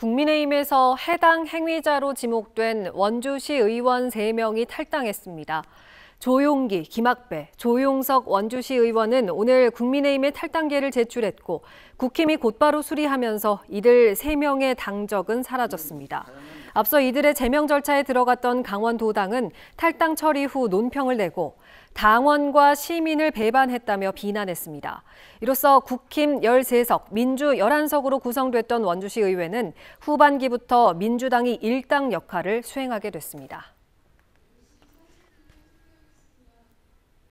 국민의힘에서 해당 행위자로 지목된 원주시 의원 3명이 탈당했습니다. 조용기, 김학배, 조용석 원주시 의원은 오늘 국민의힘의 탈당계를 제출했고 국힘이 곧바로 수리하면서 이들 3명의 당적은 사라졌습니다. 앞서 이들의 제명 절차에 들어갔던 강원도당은 탈당 처리 후 논평을 내고 당원과 시민을 배반했다며 비난했습니다. 이로써 국힘 13석, 민주 11석으로 구성됐던 원주시 의회는 후반기부터 민주당이 일당 역할을 수행하게 됐습니다.